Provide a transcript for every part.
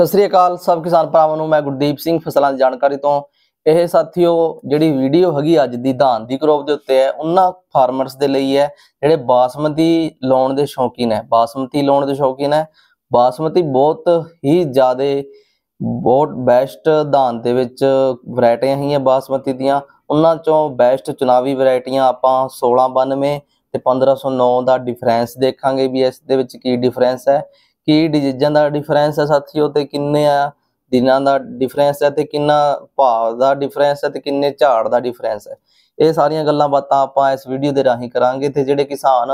ਸਤਿ ਸ੍ਰੀ ਅਕਾਲ ਸਭ ਕਿਸਾਨ ਭਰਾਵਾਂ ਨੂੰ ਮੈਂ ਗੁਰਦੀਪ ਸਿੰਘ ਫਸਲਾਂ ਦੀ ਜਾਣਕਾਰੀ ਤੋਂ ਇਹ ਸਾਥੀਓ ਜਿਹੜੀ ਵੀਡੀਓ ਹੈਗੀ ਅੱਜ ਦੀ ਧਾਨ ਦੀ ਕਰੋਪ ਦੇ ਉੱਤੇ ਹੈ ਉਹਨਾਂ ਫਾਰਮਰਸ ਦੇ ਲਈ ਹੈ ਜਿਹੜੇ ਬਾਸਮਤੀ ਲਾਉਣ ਦੇ ਸ਼ੌਕੀਨ ਹੈ ਬਾਸਮਤੀ ਲਾਉਣ ਦੇ ਸ਼ੌਕੀਨ ਹੈ ਬਾਸਮਤੀ ਬਹੁਤ ਹੀ ਜ਼ਿਆਦਾ ਬਹੁਤ ਬੈਸਟ ਧਾਨ ਦੇ ਵਿੱਚ ਵੈਰਾਈਟੀਆਂ ਹੀ ਹੈ ਬਾਸਮਤੀ ਦੀਆਂ ਉਹਨਾਂ ਚੋਂ ਬੈਸਟ ਚੁਣਾਵੀ ਵੈਰਾਈਟੀਆਂ ਆਪਾਂ 1692 ਤੇ 1509 ਦਾ ਡਿਫਰੈਂਸ ਦੇਖਾਂਗੇ ਵੀ ਇਸ ਦੇ ਵਿੱਚ ਕੀ ਡਿਫਰੈਂਸ ਹੈ ਕੀ ਡਿਜੀਜ਼ਾਂ ਦਾ ਡਿਫਰੈਂਸ ਹੈ ਸਾਥੀਓ ਤੇ ਕਿੰਨੇ ਆ ਦਿਨਾਂ ਦਾ ਡਿਫਰੈਂਸ ਹੈ ਤੇ ਕਿੰਨਾ ਭਾਵ ਦਾ ਡਿਫਰੈਂਸ ਹੈ ਤੇ ਕਿੰਨੇ ਝਾੜ ਦਾ ਡਿਫਰੈਂਸ ਹੈ ਇਹ ਸਾਰੀਆਂ ਗੱਲਾਂ ਬਾਤਾਂ ਆਪਾਂ ਇਸ ਵੀਡੀਓ ਦੇ ਰਾਹੀਂ ਕਰਾਂਗੇ ਤੇ ਜਿਹੜੇ ਕਿਸਾਨ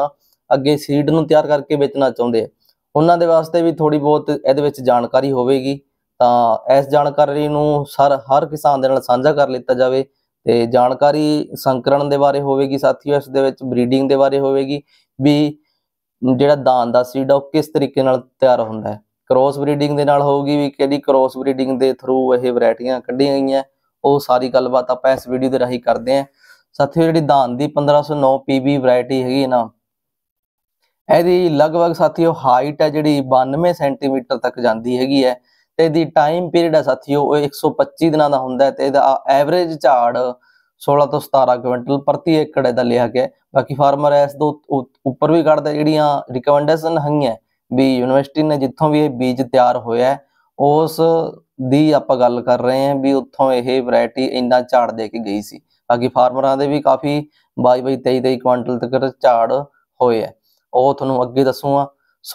ਅੱਗੇ ਸੀਡ ਨੂੰ ਤਿਆਰ ਕਰਕੇ ਵੇਚਣਾ ਚਾਹੁੰਦੇ ਉਹਨਾਂ ਦੇ ਵਾਸਤੇ ਵੀ ਥੋੜੀ ਬਹੁਤ ਇਹਦੇ ਵਿੱਚ ਜਾਣਕਾਰੀ ਹੋਵੇਗੀ ਤਾਂ ਇਸ ਜਾਣਕਾਰੀ ਨੂੰ ਸਰ ਹਰ ਕਿਸਾਨ ਦੇ ਨਾਲ ਸਾਂਝਾ ਕਰ ਲਿੱਤਾ ਜਾਵੇ ਤੇ ਜਾਣਕਾਰੀ ਸੰਕਰਣ ਦੇ ਬਾਰੇ ਹੋਵੇਗੀ ਸਾਥੀਓ ਇਸ ਦੇ ਵਿੱਚ ਬਰੀਡਿੰਗ ਦੇ ਬਾਰੇ ਹੋਵੇਗੀ ਵੀ ਜਿਹੜਾ ਦਾਨ ਦਾ ਸੀਡ ਆ ਉਹ ਕਿਸ ਤਰੀਕੇ ਨਾਲ ਤਿਆਰ ਹੁੰਦਾ ਹੈ ਕ੍ਰੋਸ ਬਰੀਡਿੰਗ ਦੇ ਨਾਲ ਹੋਊਗੀ ਵੀ ਕਿਹੜੀ ਕ੍ਰੋਸ ਬਰੀਡਿੰਗ ਦੇ ਥਰੂ ਇਹ ਵੈਰਾਈਟੀਆਂ ਕੱਢੀਆਂ ਗਈਆਂ ਉਹ ਸਾਰੀ ਗੱਲਬਾਤ ਆਪਾਂ ਇਸ ਵੀਡੀਓ ਦੇ ਰਾਹੀਂ ਕਰਦੇ ਆਂ ਸਾਥੀਓ ਜਿਹੜੀ ਦਾਨ ਦੀ 1509 ਪੀਬੀ ਵੈਰਾਈਟੀ ਹੈਗੀ ਨਾ ਇਹਦੀ ਲਗਭਗ ਸਾਥੀਓ ਹਾਈਟ ਹੈ ਜਿਹੜੀ 92 ਸੈਂਟੀਮੀਟਰ ਤੱਕ ਜਾਂਦੀ ਹੈਗੀ ਹੈ ਤੇ ਇਹਦੀ ਟਾਈਮ ਪੀਰੀਅਡ ਹੈ ਸਾਥੀਓ ਉਹ 125 ਦਿਨਾਂ ਦਾ ਹੁੰਦਾ ਹੈ ਤੇ ਇਹਦਾ ਐਵਰੇਜ ਝਾੜ 16 ਤੋਂ 17 ਕੁਇੰਟਲ ਪ੍ਰਤੀ ਏਕੜ ਇਹਦਾ ਲਿਆ ਗਿਆ ਬਾਕੀ ਫਾਰਮਰ ਇਸ ਤੋਂ ਉੱਪਰ ਵੀ ਕੱਢਦੇ ਜਿਹੜੀਆਂ ਰਿਕਮੈਂਡੇਸ਼ਨ ਹੈਗੀਆਂ ਵੀ ਯੂਨੀਵਰਸਿਟੀ ਨੇ ਜਿੱਥੋਂ ਵੀ ਇਹ ਬੀਜ ਤਿਆਰ ਹੋਇਆ ਉਸ ਦੀ ਆਪਾਂ ਗੱਲ ਕਰ ਰਹੇ ਹਾਂ ਵੀ ਉੱਥੋਂ ਇਹ ਵੈਰਾਈਟੀ ਇੰਨਾ ਝਾੜ ਦੇ ਕੇ ਗਈ ਸੀ ਬਾਕੀ ਫਾਰਮਰਾਂ ਦੇ ਵੀ ਕਾਫੀ 22 23 23 ਕੁਇੰਟਲ ਤੱਕ ਝਾੜ ਹੋਏ ਆ ਉਹ ਤੁਹਾਨੂੰ ਅੱਗੇ ਦੱਸੂਗਾ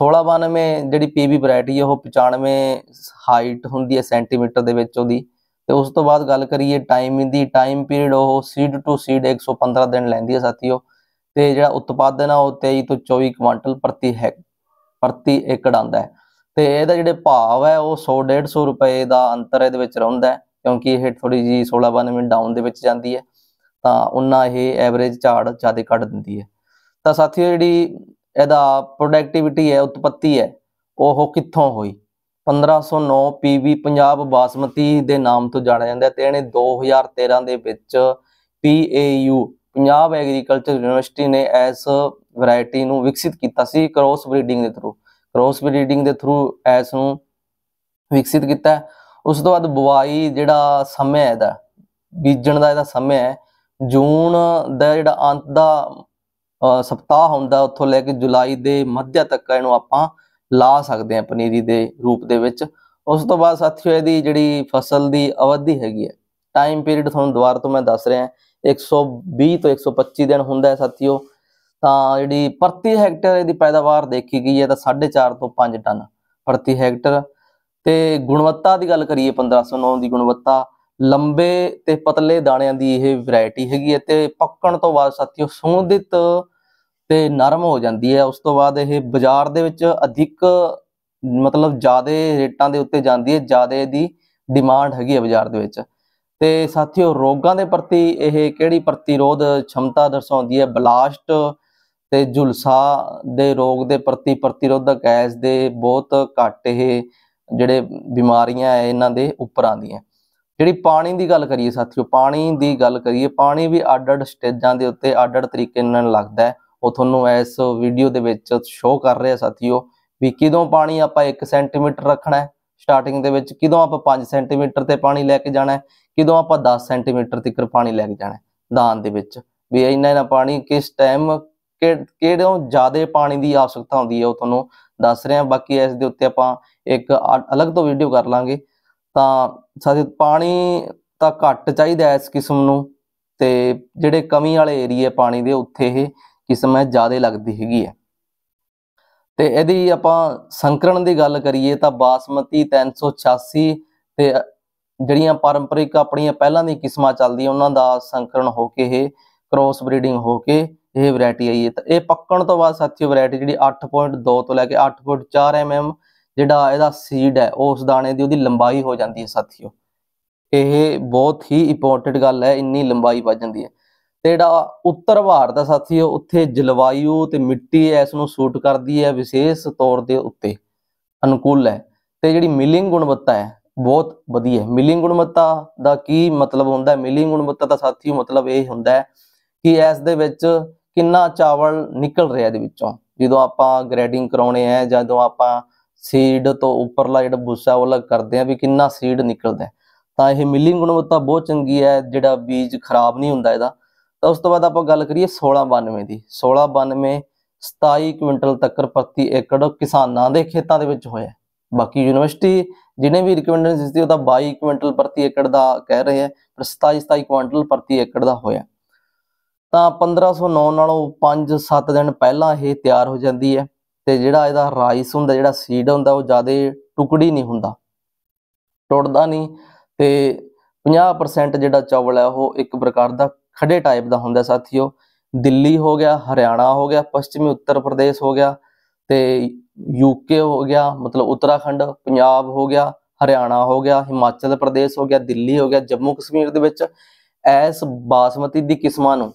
1692 ਜਿਹੜੀ ਪੀਬੀ ਵੈਰਾਈਟੀ ਹੈ ਉਹ 95 ਹਾਈਟ ਹੁੰਦੀ ਹੈ ਸੈਂਟੀਮੀਟਰ ਦੇ ਵਿੱਚ ਉਹਦੀ ਤੇ ਉਸ ਤੋਂ ਬਾਅਦ ਗੱਲ ਕਰੀਏ ਟਾਈਮ ਦੀ ਟਾਈਮ ਪੀਰੀਅਡ ਉਹ ਸੀਡ ਟੂ ਸੀਡ 115 ਦਿਨ ਲੈਂਦੀ ਹੈ ਸਾਥੀਓ ਤੇ ਜਿਹੜਾ ਉਤਪਾਦਨ ਆ ਉਹ 23 ਤੋਂ 24 ਕੁਇੰਟਲ ਪ੍ਰਤੀ ਹੈ ਪ੍ਰਤੀ ਏਕੜ ਆਂਦਾ ਹੈ ਤੇ ਇਹਦਾ ਜਿਹੜੇ ਭਾਅ ਹੈ ਉਹ 100 150 ਰੁਪਏ ਦਾ ਅੰਤਰ ਇਹਦੇ ਵਿੱਚ ਰਹਿੰਦਾ ਹੈ ਕਿਉਂਕਿ ਇਹ ਥੋੜੀ ਜੀ 16 92 ਡਾਊਨ ਦੇ ਵਿੱਚ ਜਾਂਦੀ ਹੈ ਤਾਂ ਉਹਨਾਂ ਇਹ ਐਵਰੇਜ ਝਾੜ ਜ਼ਿਆਦਾ ਕੱਢ ਦਿੰਦੀ ਹੈ ਤਾਂ ਸਾਥੀਓ ਜਿਹੜੀ ਇਹਦਾ ਪ੍ਰੋਡਕਟਿਵਿਟੀ ਹੈ ਉਤਪਤੀ ਹੈ ਉਹ ਕਿੱਥੋਂ ਹੋਈ 1509 PV ਪੰਜਾਬ ਬਾਸਮਤੀ ਦੇ ਨਾਮ ਤੋਂ ਜਾਣਿਆ ਜਾਂਦਾ ਤੇ ਇਹਨੇ 2013 ਦੇ ਵਿੱਚ ਪੀਏਯੂ ਪੰਜਾਬ ਐਗਰੀਕਲਚਰ ਯੂਨੀਵਰਸਿਟੀ ਨੇ ਇਸ ਵੈਰਾਈਟੀ ਨੂੰ ਵਿਕਸਿਤ ਕੀਤਾ ਸੀ ਕ੍ਰੋਸ ਬਰੀਡਿੰਗ ਦੇ ਥਰੂ ਕ੍ਰੋਸ ਬਰੀਡਿੰਗ ਦੇ ਥਰੂ ਇਸ ਨੂੰ ਵਿਕਸਿਤ ਕੀਤਾ ਉਸ ਤੋਂ ਬਾਅਦ ਬੁਵਾਈ ਜਿਹੜਾ ਸਮਾਂ ਹੈ ਇਹਦਾ ਬੀਜਣ ਦਾ ਇਹਦਾ ਸਮਾਂ ਹੈ ਜੂਨ ਦਾ ਜਿਹੜਾ ਅੰਤ ਦਾ ਸਪਤਾਹ ਹੁੰਦਾ ਉੱਥੋਂ ਲੈ ਕੇ ਜੁਲਾਈ ਦੇ ਮੱਧ ਤੱਕ ਇਹਨੂੰ ਆਪਾਂ ਲਾ ਸਕਦੇ ਆ ਪਨੀਰੀ ਦੇ ਰੂਪ ਦੇ ਵਿੱਚ ਉਸ ਤੋਂ ਬਾਅਦ ਸਾਥੀਓ ਇਹਦੀ ਜਿਹੜੀ ਫਸਲ ਦੀ ਅਵਧੀ ਹੈਗੀ ਹੈ ਟਾਈਮ ਪੀਰੀਅਡ ਤੁਹਾਨੂੰ ਦੁਬਾਰਾ ਤੋਂ ਮੈਂ ਦੱਸ ਰਿਹਾ 120 ਤੋਂ 125 ਦਿਨ ਹੁੰਦਾ ਹੈ ਸਾਥੀਓ ਤਾਂ ਜਿਹੜੀ ਪ੍ਰਤੀ ਹੈਕਟਰ ਇਹਦੀ ਪੈਦਾਵਾਰ ਦੇਖੀ ਗਈ ਹੈ ਤਾਂ 4.5 ਤੋਂ 5 ਟਨ ਪ੍ਰਤੀ ਹੈਕਟਰ ਤੇ ਗੁਣਵੱਤਾ ਦੀ ਗੱਲ ਕਰੀਏ 1509 ਦੀ ਗੁਣਵੱਤਾ ਲੰਬੇ ਤੇ ਪਤਲੇ ਦਾਣਿਆਂ ਦੀ ਇਹ ਵੈਰਾਈਟੀ ਹੈਗੀ ਹੈ ਤੇ ਪੱਕਣ ਤੋਂ ਬਾਅਦ ਸਾਥੀਓ ਸੁਗੰਧਿਤ ਤੇ ਨਰਮ ਹੋ ਜਾਂਦੀ ਹੈ ਉਸ ਤੋਂ ਬਾਅਦ ਇਹ ਬਾਜ਼ਾਰ ਦੇ ਵਿੱਚ ਅਧਿਕ ਮਤਲਬ ਜ਼ਿਆਦਾ ਰੇਟਾਂ ਦੇ ਉੱਤੇ ਜਾਂਦੀ ਹੈ ਜ਼ਿਆਦਾ ਦੀ ਡਿਮਾਂਡ ਹੈਗੀ ਹੈ ਬਾਜ਼ਾਰ ਦੇ ਵਿੱਚ ਤੇ ਸਾਥੀਓ ਰੋਗਾਂ ਦੇ ਪ੍ਰਤੀ ਇਹ ਕਿਹੜੀ ਪ੍ਰਤੀਰੋਧ ਸ਼ਮਤਾ ਦਰਸਾਉਂਦੀ ਹੈ ਬਲਾਸਟ ਤੇ ਜੁਲਸਾ ਦੇ ਰੋਗ ਦੇ ਪ੍ਰਤੀ ਪ੍ਰਤੀਰੋਧਕ ਐਸ ਦੇ ਬਹੁਤ ਘੱਟ ਇਹ ਜਿਹੜੇ ਬਿਮਾਰੀਆਂ ਹੈ ਇਹਨਾਂ ਦੇ ਉੱਪਰ ਆਂਦੀਆਂ ਜਿਹੜੀ ਪਾਣੀ ਦੀ ਗੱਲ ਕਰੀਏ ਸਾਥੀਓ ਪਾਣੀ ਦੀ ਗੱਲ ਕਰੀਏ ਪਾਣੀ ਵੀ ਅੱਡ-ਅੱਡ ਸਟੇਜਾਂ ਦੇ ਉੱਤੇ ਅੱਡ-ਅੱਡ ਤਰੀਕੇ ਨਾਲ ਲੱਗਦਾ ਹੈ ਉਹ ਤੁਹਾਨੂੰ ਇਸ ਵੀਡੀਓ ਦੇ ਵਿੱਚ ਸ਼ੋਅ ਕਰ ਰਿਹਾ ਸਾਥੀਓ ਵੀ ਕਿਦੋਂ ਪਾਣੀ ਆਪਾਂ 1 ਸੈਂਟੀਮੀਟਰ ਰੱਖਣਾ ਹੈ ਸਟਾਰਟਿੰਗ ਦੇ ਵਿੱਚ ਕਿਦੋਂ ਆਪਾਂ 5 ਸੈਂਟੀਮੀਟਰ ਤੇ ਪਾਣੀ ਲੈ ਕੇ ਜਾਣਾ ਹੈ ਕਿਦੋਂ ਆਪਾਂ 10 ਸੈਂਟੀਮੀਟਰ ਤੱਕ ਪਾਣੀ ਲੈ ਕੇ ਜਾਣਾ ਦਾਨ ਦੇ ਵਿੱਚ ਵੀ ਇੰਨਾ ਇੰਨਾ ਪਾਣੀ ਕਿਸ ਟਾਈਮ ਕਿਹੜੋਂ ਜ਼ਿਆਦਾ ਪਾਣੀ ਦੀ ਆਵਸ਼ਕਤਾ ਹੁੰਦੀ ਹੈ ਉਹ ਤੁਹਾਨੂੰ ਦੱਸ ਰਿਹਾ ਬਾਕੀ ਇਸ ਦੇ ਉੱਤੇ ਆਪਾਂ ਇੱਕ ਅਲੱਗ ਤੋਂ ਵੀਡੀਓ ਕਰ ਲਾਂਗੇ ਤਾਂ ਸਾਥੀ ਪਾਣੀ ਤਾਂ ਘੱਟ ਚਾਹੀਦਾ ਇਸ ਕਿਸਮ ਨੂੰ ਤੇ ਜਿਹੜੇ ਕਮੀ ਵਾਲੇ ਏਰੀਆ ਪਾਣੀ ਦੇ ਉੱਥੇ ਇਹ ਕਿਸਮ ਹੈ ਜ਼ਿਆਦਾ ਲੱਗਦੀ ਹੈਗੀ ਹੈ ਤੇ ਇਹਦੀ ਆਪਾਂ ਸੰਕਰਣ ਦੀ ਗੱਲ ਕਰੀਏ ਤਾਂ ਬਾਸਮਤੀ 386 ਤੇ ਜਿਹੜੀਆਂ ਪਰੰਪਰਿਕ ਆਪਣੀਆਂ ਪਹਿਲਾਂ ਦੀ ਕਿਸਮਾਂ ਚੱਲਦੀਆਂ ਉਹਨਾਂ ਦਾ ਸੰਕਰਣ ਹੋ ਕੇ ਇਹ ਕ੍ਰੋਸ ਬਰੀਡਿੰਗ ਹੋ ਕੇ ਇਹ ਵੈਰਾਈਟੀ ਆਈ ਹੈ ਤਾਂ ਇਹ ਪੱਕਣ ਤੋਂ ਬਾਅਦ ਸਾਥੀਓ ਵੈਰਾਈਟੀ ਜਿਹੜੀ 8.2 ਤੋਂ ਲੈ ਕੇ 8.4 ਐਮਐਮ mm ਜਿਹੜਾ ਇਹਦਾ ਸੀਡ ਹੈ ਉਸ ਦਾਣੇ ਦੀ ਉਹਦੀ ਲੰਬਾਈ ਹੋ ਜਾਂਦੀ ਹੈ ਸਾਥੀਓ ਇਹ ਬਹੁਤ ਹੀ ਇੰਪੋਰਟੈਂਟ ਗੱਲ ਹੈ ਇੰਨੀ ਲੰਬਾਈ ਵੱਜ ਜਾਂਦੀ ਹੈ ਤੇ ਜਿਹੜਾ ਉੱਤਰ ਭਾਰਤ ਦਾ ਸਾਥੀਓ ਉੱਥੇ ਜਲਵਾਯੂ ਤੇ ਮਿੱਟੀ ਐ ਇਸ ਨੂੰ ਸੂਟ ਕਰਦੀ ਹੈ ਵਿਸ਼ੇਸ਼ ਤੌਰ ਦੇ ਉੱਤੇ ਅਨੁਕੂਲ ਹੈ ਤੇ ਜਿਹੜੀ ਮਿਲਿੰਗ ਗੁਣਵੱਤਾ ਹੈ ਬਹੁਤ ਵਧੀਆ ਹੈ ਮਿਲਿੰਗ ਗੁਣਵੱਤਾ ਦਾ ਕੀ ਮਤਲਬ ਹੁੰਦਾ ਹੈ ਮਿਲਿੰਗ ਗੁਣਵੱਤਾ ਦਾ ਸਾਥੀਓ ਮਤਲਬ ਇਹ ਹੁੰਦਾ ਹੈ ਕਿ ਇਸ ਦੇ ਵਿੱਚ ਕਿੰਨਾ ਚਾਵਲ ਨਿਕਲ ਰਿਹਾ ਇਹਦੇ ਵਿੱਚੋਂ ਜਦੋਂ ਆਪਾਂ ਗ੍ਰੇਡਿੰਗ ਕਰਾਉਣੇ ਆ ਜਦੋਂ ਆਪਾਂ ਸੀਡ ਤੋਂ ਉੱਪਰਲਾ ਜਿਹੜਾ ਬੁੱਸਾ ਉਹ ਅਲੱਗ ਕਰਦੇ ਆ ਵੀ ਕਿੰਨਾ ਸੀਡ ਨਿਕਲਦਾ ਤਾਂ ਇਹ ਮਿਲਿੰਗ ਗੁਣਵੱਤਾ ਬਹੁਤ ਚੰਗੀ ਹੈ ਜਿਹੜਾ ਬੀਜ ਖਰਾਬ ਨਹੀਂ ਹੁੰਦਾ ਇਹਦਾ ਤਾਂ ਉਸ ਤੋਂ ਬਾਅਦ ਆਪਾਂ ਗੱਲ ਕਰੀਏ 1692 ਦੀ 1692 27 ਕੁਇੰਟਲ ਤੱਕ ਪ੍ਰਤੀ ਏਕੜ ਕਿਸਾਨਾਂ ਦੇ ਖੇਤਾਂ ਦੇ ਵਿੱਚ ਹੋਇਆ ਬਾਕੀ ਯੂਨੀਵਰਸਿਟੀ ਜਿਨੇ ਵੀ ਰਿਕਮੈਂਡੇਸ਼ਨ ਦਿੱਤੀ ਉਹਦਾ 22 ਕੁਇੰਟਲ ਪ੍ਰਤੀ ਏਕੜ ਦਾ ਕਹਿ ਰਹੇ ਹੈ ਪਰ 27 27 ਕੁਇੰਟਲ ਪ੍ਰਤੀ ਏਕੜ ਦਾ ਹੋਇਆ ਤਾਂ 1509 ਨਾਲੋਂ 5-7 ਦਿਨ ਪਹਿਲਾਂ ਇਹ ਤਿਆਰ ਹੋ ਜਾਂਦੀ ਹੈ ਤੇ ਜਿਹੜਾ ਇਹਦਾ ਰਾਈਸ ਹੁੰਦਾ ਜਿਹੜਾ ਸੀਡ ਹੁੰਦਾ ਉਹ ਜ਼ਿਆਦਾ ਟੁਕੜੀ ਨਹੀਂ ਹੁੰਦਾ ਟੁੱਟਦਾ ਨਹੀਂ ਤੇ 50% ਜਿਹੜਾ ਚਾਵਲ ਹੈ ਉਹ ਇੱਕ ਪ੍ਰਕਾਰ ਦਾ ਖੜੇ ਟਾਈਪ ਦਾ ਹੁੰਦਾ ਸਾਥੀਓ ਦਿੱਲੀ ਹੋ ਗਿਆ ਹਰਿਆਣਾ ਹੋ ਗਿਆ ਪੱਛਮੀ ਉੱਤਰ ਪ੍ਰਦੇਸ਼ ਹੋ ਗਿਆ ਤੇ ਯੂਕੇ ਹੋ ਗਿਆ ਮਤਲਬ ਉੱਤਰਾਖੰਡ ਪੰਜਾਬ ਹੋ ਗਿਆ ਹਰਿਆਣਾ ਹੋ ਗਿਆ ਹਿਮਾਚਲ ਪ੍ਰਦੇਸ਼ ਹੋ ਗਿਆ ਦਿੱਲੀ ਹੋ ਗਿਆ ਜੰਮੂ ਕਸ਼ਮੀਰ ਦੇ ਵਿੱਚ ਐਸ ਬਾਸਮਤੀ ਦੀ ਕਿਸਮਾਂ ਨੂੰ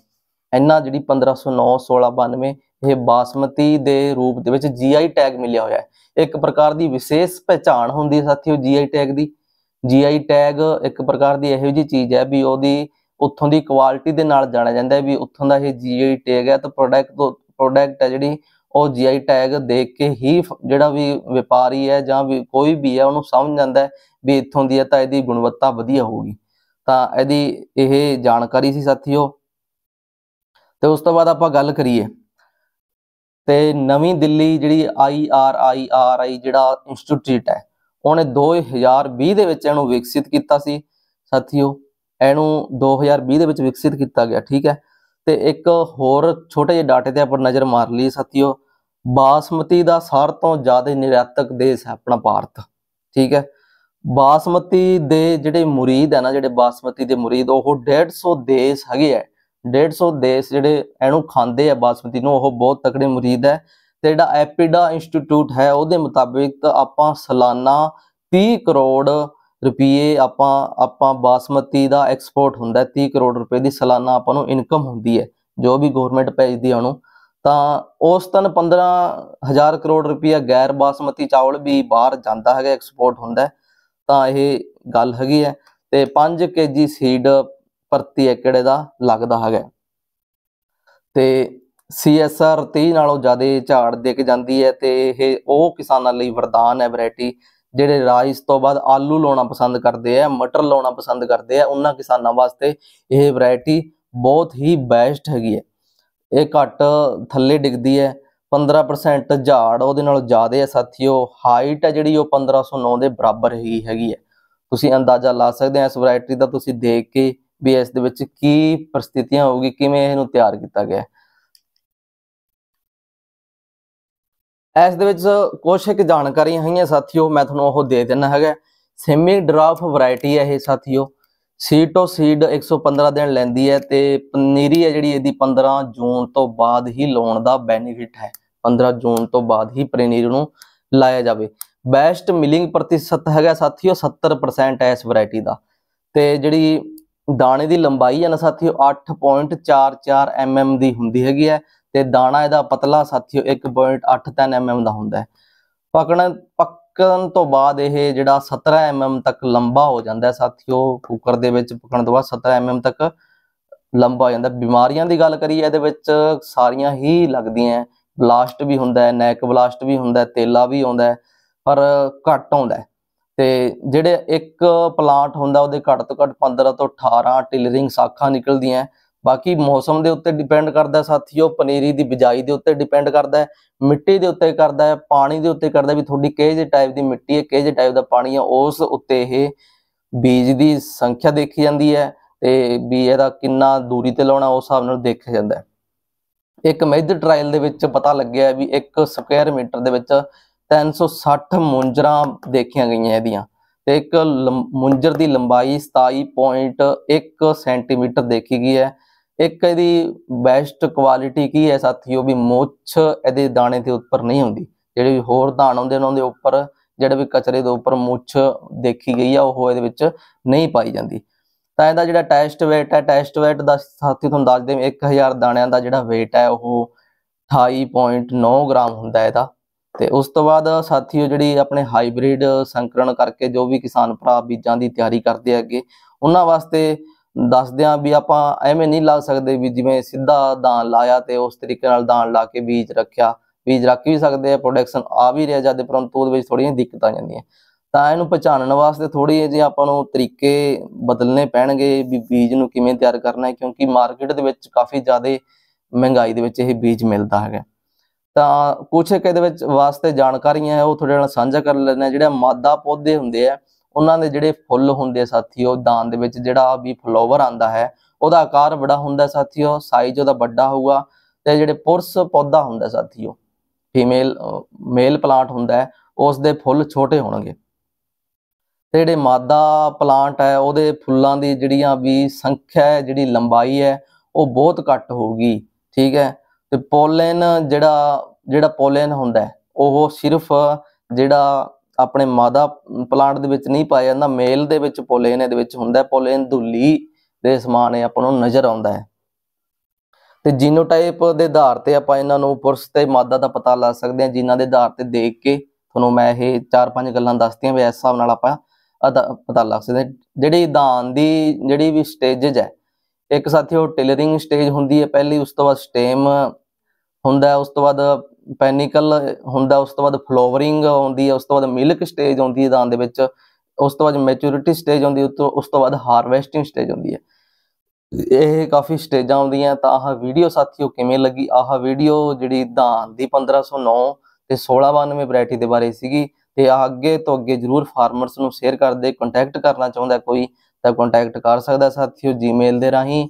ਇਹਨਾਂ ਜਿਹੜੀ 1509 1692 ਇਹ ਬਾਸਮਤੀ ਦੇ ਰੂਪ ਦੇ ਵਿੱਚ ਜੀਆਈ ਟੈਗ ਮਿਲਿਆ ਹੋਇਆ ਹੈ ਇੱਕ ਪ੍ਰਕਾਰ ਦੀ ਵਿਸ਼ੇਸ਼ ਪਛਾਣ ਹੁੰਦੀ ਹੈ ਸਾਥੀਓ ਜੀਆਈ ਟੈਗ ਦੀ ਜੀਆਈ ਟੈਗ ਇੱਕ ਪ੍ਰਕਾਰ ਦੀ ਇਹੋ ਜੀ ਚੀਜ਼ ਹੈ ਵੀ ਉਹਦੀ ਉੱਥੋਂ ਦੀ ਕੁਆਲਿਟੀ ਦੇ ਨਾਲ ਜਾਣਿਆ ਜਾਂਦਾ ਹੈ ਵੀ ਉੱਥੋਂ ਦਾ ਇਹ ਜੀਆਈ ਟੈਗ ਹੈ ਤਾਂ ਪ੍ਰੋਡਕਟ ਪ੍ਰੋਡਕਟ ਹੈ ਜਿਹੜੀ ਉਹ ਜੀਆਈ ਟੈਗ ਦੇਖ ਕੇ ਹੀ ਜਿਹੜਾ ਵੀ ਵਪਾਰੀ ਹੈ ਜਾਂ ਵੀ ਕੋਈ ਵੀ ਹੈ ਉਹਨੂੰ ਸਮਝ ਜਾਂਦਾ ਹੈ ਵੀ ਇੱਥੋਂ ਦੀ ਹੈ ਤਾਂ ਇਹਦੀ ਗੁਣਵੱਤਾ ਵਧੀਆ ਹੋਊਗੀ ਤਾਂ ਇਹਦੀ ਇਹ ਜਾਣਕਾਰੀ ਸੀ ਸਾਥੀਓ ਤੇ ਉਸ ਤੋਂ ਬਾਅਦ ਆਪਾਂ ਗੱਲ ਕਰੀਏ ਤੇ ਨਵੀਂ ਦਿੱਲੀ ਜਿਹੜੀ ਆਈਆਰਆਈਆਰਆਈ ਜਿਹੜਾ ਇੰਸਟੀਚਿਊਟ ਹੈ ਉਹਨੇ 2020 ਦੇ ਵਿੱਚ ਇਹਨੂੰ ਵਿਕਸਿਤ ਕੀਤਾ ਸੀ ਸਾਥੀਓ ਇਹਨੂੰ 2020 ਦੇ ਵਿੱਚ ਵਿਕਸਿਤ ਕੀਤਾ ਗਿਆ ਠੀਕ ਹੈ ਤੇ ਇੱਕ ਹੋਰ ਛੋਟੇ ਜਿਹੇ ਡਾਟੇ ਤੇ ਆਪਾਂ ਨਜ਼ਰ ਮਾਰ ਲਈ ਸਾਥੀਓ ਬਾਸਮਤੀ ਦਾ ਸਾਰ ਤੋਂ ਜ਼ਿਆਦਾ ਨਿਰਯਾਤਕ ਦੇਸ਼ ਹੈ ਆਪਣਾ ਭਾਰਤ ਠੀਕ ਹੈ ਬਾਸਮਤੀ ਦੇ ਜਿਹੜੇ ਮੁਰੀਦ ਹੈ ਨਾ ਜਿਹੜੇ ਬਾਸਮਤੀ ਦੇ ਮੁਰੀਦ ਉਹ 150 ਦੇਸ਼ ਹੈਗੇ ਐ 150 ਦੇਸ਼ ਜਿਹੜੇ ਇਹਨੂੰ ਖਾਂਦੇ ਆ ਬਾਸਮਤੀ ਨੂੰ ਉਹ ਬਹੁਤ ਤਕੜੇ ਮੁਰੀਦ ਹੈ ਤੇ ਜਿਹੜਾ ਐਪੀਡਾ ਇੰਸਟੀਚਿਊਟ ਹੈ ਉਹਦੇ ਮੁਤਾਬਿਕ ਆਪਾਂ ਸਾਲਾਨਾ 30 ਕਰੋੜ ਰੁਪਏ ਆਪਾਂ ਆਪਾਂ ਬਾਸਮਤੀ ਦਾ ਐਕਸਪੋਰਟ ਹੁੰਦਾ 30 ਕਰੋੜ ਰੁਪਏ ਦੀ ਸਾਲਾਨਾ ਆਪਾਂ ਨੂੰ ਇਨਕਮ ਹੁੰਦੀ ਹੈ ਜੋ ਵੀ ਗਵਰਨਮੈਂਟ ਭੇਜਦੀ ਉਹਨੂੰ ਤਾਂ ਉਸ ਤਨ 15000 ਕਰੋੜ ਰੁਪਿਆ ਗੈਰ ਬਾਸਮਤੀ ਚਾਵਲ ਵੀ ਬਾਹਰ ਜਾਂਦਾ ਹੈਗਾ ਐਕਸਪੋਰਟ ਹੁੰਦਾ ਤਾਂ ਇਹ ਗੱਲ ਹੈਗੀ ਹੈ ਤੇ 5 ਕੇਜੀ ਸੀਡ ਪ੍ਰਤੀ ਏਕੜ ਦਾ ਲੱਗਦਾ ਹੈਗਾ ਤੇ ਸੀਐਸਆਰ 30 ਨਾਲੋਂ ਜ਼ਿਆਦਾ ਝਾੜ ਦੇ ਕੇ ਜਾਂਦੀ ਹੈ ਤੇ ਇਹ ਉਹ ਕਿਸਾਨਾਂ ਲਈ ਵਰਦਾਨ ਹੈ ਵੈਰਾਈਟੀ ਜਿਹੜੇ ਰਾਈਸ ਤੋਂ ਬਾਅਦ ਆਲੂ ਲਾਉਣਾ ਪਸੰਦ ਕਰਦੇ ਆ ਮਟਰ ਲਾਉਣਾ ਪਸੰਦ ਕਰਦੇ ਆ ਉਹਨਾਂ ਕਿਸਾਨਾਂ ਵਾਸਤੇ ਇਹ ਵੈਰਾਈਟੀ ਬਹੁਤ ਹੀ ਬੈਸਟ ਹੈਗੀ ਹੈ ਇਹ ਘੱਟ ਥੱਲੇ ਡਿੱਗਦੀ ਹੈ 15% ਝਾੜ ਉਹਦੇ ਨਾਲੋਂ ਜ਼ਿਆਦਾ ਹੈ ਸਾਥੀਓ ਹਾਈਟ ਹੈ ਜਿਹੜੀ ਉਹ 1509 ਦੇ ਬਰਾਬਰ ਹੀ ਹੈਗੀ ਹੈ ਤੁਸੀਂ ਅੰਦਾਜ਼ਾ ਲਾ ਸਕਦੇ ਆ ਇਸ ਵੈਰਾਈਟੀ ਦਾ ਤੁਸੀਂ ਦੇਖ ਕੇ ਵੀ ਇਸ ਦੇ ਵਿੱਚ ਕੀ ਪਰਿਸਥਿਤੀਆਂ ਹੋਊਗੀ ਕਿਵੇਂ ਇਹਨੂੰ ਤਿਆਰ ਕੀਤਾ ਗਿਆ ਹੈ ਇਸ ਦੇ ਵਿੱਚ ਕੁਝ ਇੱਕ ਜਾਣਕਾਰੀਆਂ ਹੈਗੀਆਂ ਸਾਥੀਓ ਮੈਂ ਤੁਹਾਨੂੰ ਉਹ ਦੇ ਦਿੰਨਾ ਹੈਗਾ ਸੈਮੀ ਡਰਾਫ ਵੈਰਾਈਟੀ ਹੈ ਇਹ ਸਾਥੀਓ ਸੀਡ ਟੂ ਸੀਡ 115 ਦਿਨ ਲੈਂਦੀ ਹੈ ਤੇ ਪਨੀਰੀ ਹੈ ਜਿਹੜੀ ਇਹਦੀ 15 ਜੂਨ ਤੋਂ ਬਾਅਦ ਹੀ ਲਾਉਣ ਦਾ ਬੈਨੀਫਿਟ ਹੈ 15 ਜੂਨ ਤੋਂ ਬਾਅਦ ਹੀ ਪਨੀਰੀ ਨੂੰ ਲਾਇਆ ਜਾਵੇ ਬੈਸਟ ਮਿਲਿੰਗ ਪ੍ਰਤੀਸ਼ਤ ਹੈਗਾ ਸਾਥੀਓ 70% ਹੈ ਇਸ ਵੈਰਾਈਟੀ ਦਾ ਤੇ ਜਿਹੜੀ ਦਾਣੇ ਦੀ ਲੰਬਾਈ ਹੈ ਨਾ ਸਾਥੀਓ 8.44 mm ਦੀ ਹੁੰਦੀ ਹੈਗੀ ਹੈ ਤੇ ਦਾਣਾ ਇਹਦਾ ਪਤਲਾ ਸਾਥੀਓ 1.83 mm ਦਾ ਹੁੰਦਾ ਹੈ ਪਕਣ ਪੱਕਣ ਤੋਂ ਬਾਅਦ ਇਹ ਜਿਹੜਾ 17 mm ਤੱਕ ਲੰਬਾ ਹੋ ਜਾਂਦਾ ਹੈ ਸਾਥੀਓ ਕੁਕਰ ਦੇ ਵਿੱਚ ਪਕਣ ਤੋਂ ਬਾਅਦ 17 mm ਤੱਕ ਲੰਬਾ ਹੋ ਜਾਂਦਾ ਬਿਮਾਰੀਆਂ ਦੀ ਗੱਲ ਕਰੀਏ ਇਹਦੇ ਵਿੱਚ ਸਾਰੀਆਂ ਹੀ ਲੱਗਦੀਆਂ ਬਲਾਸਟ ਵੀ ਹੁੰਦਾ ਹੈ ਨੈਕ ਬਲਾਸਟ ਵੀ ਹੁੰਦਾ ਹੈ ਤੇਲਾ ਵੀ ਆਉਂਦਾ ਹੈ ਪਰ ਘੱਟ ਆਉਂਦਾ ਤੇ ਜਿਹੜੇ ਇੱਕ ਪਲਾਂਟ ਹੁੰਦਾ ਉਹਦੇ ਘੱਟ ਤੋਂ ਘੱਟ 15 ਤੋਂ 18 ਟਿਲਰਿੰਗ ਸਾਖਾਂ ਨਿਕਲਦੀਆਂ ਬਾਕੀ ਮੌਸਮ ਦੇ ਉੱਤੇ ਡਿਪੈਂਡ ਕਰਦਾ ਸਾਥੀਓ ਪਨੀਰੀ ਦੀ ਬਿਜਾਈ ਦੇ ਉੱਤੇ ਡਿਪੈਂਡ ਕਰਦਾ ਹੈ ਮਿੱਟੀ ਦੇ ਉੱਤੇ ਕਰਦਾ ਹੈ ਪਾਣੀ ਦੇ ਉੱਤੇ ਕਰਦਾ ਵੀ ਤੁਹਾਡੀ ਕਿਹੇ ਜੇ ਟਾਈਪ ਦੀ ਮਿੱਟੀ ਹੈ ਕਿਹੇ ਜੇ ਟਾਈਪ ਦਾ ਪਾਣੀ ਹੈ ਉਸ ਉੱਤੇ ਇਹ ਬੀਜ ਦੀ ਸੰਖਿਆ ਦੇਖੀ ਜਾਂਦੀ ਹੈ ਤੇ ਵੀ ਇਹਦਾ ਕਿੰਨਾ ਦੂਰੀ ਤੇ ਲਾਉਣਾ ਉਸ ਹਿਸਾਬ ਨਾਲ ਦੇਖਿਆ ਜਾਂਦਾ ਹੈ ਇੱਕ ਮੇਜਰ ਟ੍ਰਾਇਲ ਦੇ ਵਿੱਚ ਪਤਾ ਲੱਗਿਆ ਵੀ 1 ਸਕੁਅਰ ਮੀਟਰ ਦੇ ਵਿੱਚ 360 ਮੁੰਜਰਾ ਦੇਖੀਆਂ ਗਈਆਂ ਇਹਦੀਆਂ ਤੇ ਇੱਕ ਮੁੰਜਰ ਦੀ ਲੰਬਾਈ 27.1 ਸੈਂਟੀਮੀਟਰ ਦੇਖੀ ਗਈ ਹੈ ਇੱਕ ਇਹਦੀ ਬੈਸਟ ਕੁਆਲਿਟੀ ਕੀ ਹੈ ਸਾਥੀਓ ਵੀ ਮੁੱਛ ਇਹਦੇ ਦਾਣੇ ਦੇ ਉੱਪਰ ਨਹੀਂ ਹੁੰਦੀ ਜਿਹੜੇ ਵੀ ਹੋਰ ਧਾਨ ਹੁੰਦੇ ਉਹਨਾਂ ਦੇ ਉੱਪਰ ਜਿਹੜੇ ਵੀ ਕਚਰੇ ਦੇ ਉੱਪਰ ਮੁੱਛ ਦੇਖੀ ਗਈ ਆ ਉਹ ਇਹਦੇ ਵਿੱਚ ਨਹੀਂ ਪਾਈ ਜਾਂਦੀ ਤਾਂ ਇਹਦਾ ਜਿਹੜਾ ਟੈਸਟ weight ਹੈ ਟੈਸਟ weight ਦਾ ਸਾਥੀ ਤੁਹਾਨੂੰ ਦੱਸ ਦੇ 1000 ਦਾਣਿਆਂ ਦਾ ਜਿਹੜਾ weight ਹੈ ਉਹ 28.9 ਗ੍ਰਾਮ ਹੁੰਦਾ ਇਹਦਾ ਤੇ ਉਸ ਤੋਂ ਬਾਅਦ ਸਾਥੀਓ ਜਿਹੜੀ ਆਪਣੇ ਹਾਈਬ੍ਰਿਡ ਸੰਕਰਣ ਕਰਕੇ ਜੋ ਵੀ ਕਿਸਾਨ ਭਰਾ ਬੀਜਾਂ ਦੀ ਤਿਆਰੀ ਕਰਦੇ ਅੱਗੇ ਉਹਨਾਂ ਵਾਸਤੇ ਦੱਸਦਿਆਂ ਵੀ ਆਪਾਂ ਐਵੇਂ ਨਹੀਂ ਲਾ ਸਕਦੇ ਵੀ ਜਿਵੇਂ ਸਿੱਧਾ ਦਾਣ ਲਾਇਆ ਤੇ ਉਸ ਤਰੀਕੇ ਨਾਲ ਦਾਣ ਲਾ ਕੇ ਬੀਜ ਰੱਖਿਆ ਬੀਜ ਰੱਖ ਵੀ ਸਕਦੇ ਆ ਪ੍ਰੋਡਕਸ਼ਨ ਆ ਵੀ ਰਿਹਾ ਜਦ ਪਰੰਤੂ ਉਹਦੇ ਵਿੱਚ ਥੋੜੀਆਂ ਦਿੱਕਤਾਂ ਜਾਂਦੀਆਂ ਤਾਂ ਇਹਨੂੰ ਪਛਾਣਨ ਵਾਸਤੇ ਥੋੜੀ ਜਿਹੀ ਆਪਾਂ ਨੂੰ ਤਰੀਕੇ ਬਦਲਨੇ ਪੈਣਗੇ ਵੀ ਬੀਜ ਨੂੰ ਕਿਵੇਂ ਤਿਆਰ ਕਰਨਾ ਹੈ ਕਿਉਂਕਿ ਮਾਰਕੀਟ ਦੇ ਵਿੱਚ ਕਾਫੀ ਜ਼ਿਆਦਾ ਮਹਿੰਗਾਈ ਦੇ ਵਿੱਚ ਇਹ ਬੀਜ ਮਿਲਦਾ ਹੈਗਾ ਤਾਂ ਕੁਝ ਇੱਕ ਇਹਦੇ ਵਿੱਚ ਵਾਸਤੇ ਜਾਣਕਾਰੀਆਂ ਹੈ ਉਹ ਤੁਹਾਡੇ ਨਾਲ ਸਾਂਝਾ ਕਰ ਲੈਣਾ ਜਿਹੜਾ ਮਾਦਾ ਪੌਦੇ ਹੁੰਦੇ ਆ ਉਹਨਾਂ ਦੇ ਜਿਹੜੇ ਫੁੱਲ ਹੁੰਦੇ ਸਾਥੀਓ ਦਾਨ ਦੇ ਵਿੱਚ ਜਿਹੜਾ ਵੀ ਫਲੋਵਰ ਆਂਦਾ ਹੈ ਉਹਦਾ ਆਕਾਰ ਬੜਾ ਹੁੰਦਾ ਸਾਥੀਓ ਸਾਈਜ਼ ਉਹਦਾ ਵੱਡਾ ਹੋਊਗਾ ਤੇ ਜਿਹੜੇ ਪੁਰਸ ਪੌਦਾ ਹੁੰਦਾ ਸਾਥੀਓ ਫੀਮੇਲ ਮੇਲ ਪਲਾਂਟ ਹੁੰਦਾ ਉਸ ਦੇ ਫੁੱਲ ਛੋਟੇ ਹੋਣਗੇ ਤੇ ਜਿਹੜੇ ਮਾਦਾ ਪਲਾਂਟ ਹੈ ਉਹਦੇ ਫੁੱਲਾਂ ਦੀ ਜਿਹੜੀਆਂ ਵੀ ਸੰਖਿਆ ਜਿਹੜੀ ਲੰਬਾਈ ਹੈ ਉਹ ਬਹੁਤ ਘੱਟ ਹੋਊਗੀ ਠੀਕ ਹੈ ਤੇ ਪੋਲਨ ਜਿਹੜਾ ਜਿਹੜਾ ਪੋਲਨ ਹੁੰਦਾ ਉਹ ਸਿਰਫ ਜਿਹੜਾ ਆਪਣੇ ਮਾਦਾ ਪਲਾਂਟ ਦੇ ਵਿੱਚ ਨਹੀਂ ਪਾਇਆ ਜਾਂਦਾ ਮੇਲ ਦੇ ਵਿੱਚ ਪੋਲੇਨ ਇਹਦੇ ਵਿੱਚ ਹੁੰਦਾ ਪੋਲੇਨ ਦੁੱਲੀ ਦੇ ਸਮਾਨ ਹੈ ਆਪਾਂ ਨੂੰ ਨਜ਼ਰ ਆਉਂਦਾ ਹੈ ਤੇ ਜੀਨੋਟਾਈਪ ਦੇ ਆਧਾਰ ਤੇ ਆਪਾਂ ਇਹਨਾਂ ਨੂੰ ਪੁਰਸ਼ ਤੇ ਮਾਦਾ ਦਾ ਪਤਾ ਲਾ ਸਕਦੇ ਹਾਂ ਜਿਨ੍ਹਾਂ ਦੇ ਆਧਾਰ ਤੇ ਦੇਖ ਕੇ ਤੁਹਾਨੂੰ ਮੈਂ ਇਹ ਚਾਰ ਪੰਜ ਗੱਲਾਂ ਦੱਸਤੀਆਂ ਵੀ ਇਸ ਹਿਸਾਬ ਨਾਲ ਆਪਾਂ ਪਤਾ ਲਾ ਸਕਦੇ ਜਿਹੜੀ ਦਾਨ ਦੀ ਜਿਹੜੀ ਵੀ ਸਟੇਜਸ ਹੈ ਇੱਕ ਸਾਥੀ ਉਹ ਟੇਲਰਿੰਗ ਸਟੇਜ ਹੁੰਦੀ ਹੈ ਪਹਿਲੀ ਉਸ ਤੋਂ ਬਾਅਦ ਸਟੇਮ ਹੁੰਦਾ ਉਸ ਤੋਂ ਬਾਅਦ ਪੈਨਿਕਲ ਹੁੰਦਾ ਉਸ ਤੋਂ ਬਾਅਦ ਫਲੋਵਰਿੰਗ ਆਉਂਦੀ ਹੈ ਉਸ ਤੋਂ ਬਾਅਦ ਮਿਲਕ ਸਟੇਜ ਆਉਂਦੀ ਹੈ ਦਾਨ ਦੇ ਵਿੱਚ ਉਸ ਤੋਂ ਬਾਅਦ ਮੈਚੁਰਿਟੀ ਸਟੇਜ ਆਉਂਦੀ ਹੈ ਉਸ ਤੋਂ ਬਾਅਦ ਹਾਰਵੈਸਟਿੰਗ ਸਟੇਜ ਆਉਂਦੀ ਹੈ ਇਹ ਕਾਫੀ ਸਟੇਜਾਂ ਆਉਂਦੀਆਂ ਤਾਂ ਆਹ ਵੀਡੀਓ ਸਾਥੀਓ ਕਿਵੇਂ ਲੱਗੀ ਆਹ ਵੀਡੀਓ ਜਿਹੜੀ ਦਾਨ ਦੀ 1509 ਤੇ 1692 ਵੈਰਾਈਟੀ ਦੇ ਬਾਰੇ ਸੀਗੀ ਤੇ ਅੱਗੇ ਤੋਂ ਅੱਗੇ ਜਰੂਰ ਫਾਰਮਰਸ ਨੂੰ ਸ਼ੇਅਰ ਕਰਦੇ ਕੰਟੈਕਟ ਕਰਨਾ ਚਾਹੁੰਦਾ ਕੋਈ ਤਾਂ ਕੰਟੈਕਟ ਕਰ ਸਕਦਾ ਸਾਥੀਓ ਜੀਮੇਲ ਦੇ ਰਾਹੀਂ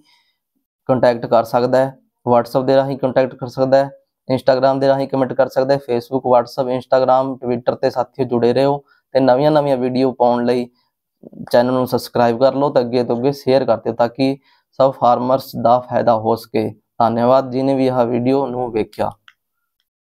ਕੰਟੈਕਟ ਕਰ ਸਕਦਾ ਹੈ WhatsApp ਦੇ ਰਾਹੀਂ ਕੰਟੈਕਟ ਕਰ ਸਕਦਾ ਹੈ ਇੰਸਟਾਗ੍ਰam ਦੇ ਰਾਹੀਂ ਕਮੈਂਟ ਕਰ ਸਕਦੇ ਫੇਸਬੁੱਕ WhatsApp ਇੰਸਟਾਗ੍ਰam ਟਵਿੱਟਰ ਤੇ ਸਾਥੀ ਜੁੜੇ ਰਹੋ ਤੇ ਨਵੀਆਂ-ਨਵੀਆਂ ਵੀਡੀਓ ਪਾਉਣ ਲਈ ਚੈਨਲ ਨੂੰ ਸਬਸਕ੍ਰਾਈਬ ਕਰ ਲਓ ਤੇ ਅੱਗੇ ਤੋਂ ਅੱਗੇ ਸ਼ੇਅਰ ਕਰਦੇ ਤਾਂ ਕਿ ਸਭ ਫਾਰਮਰਸ ਦਾ ਫਾਇਦਾ ਹੋ ਸਕੇ ਧੰਨਵਾਦ ਜੀ ਨੇ ਵੀ ਇਹ ਵੀਡੀਓ ਨੂੰ ਵੇਖਿਆ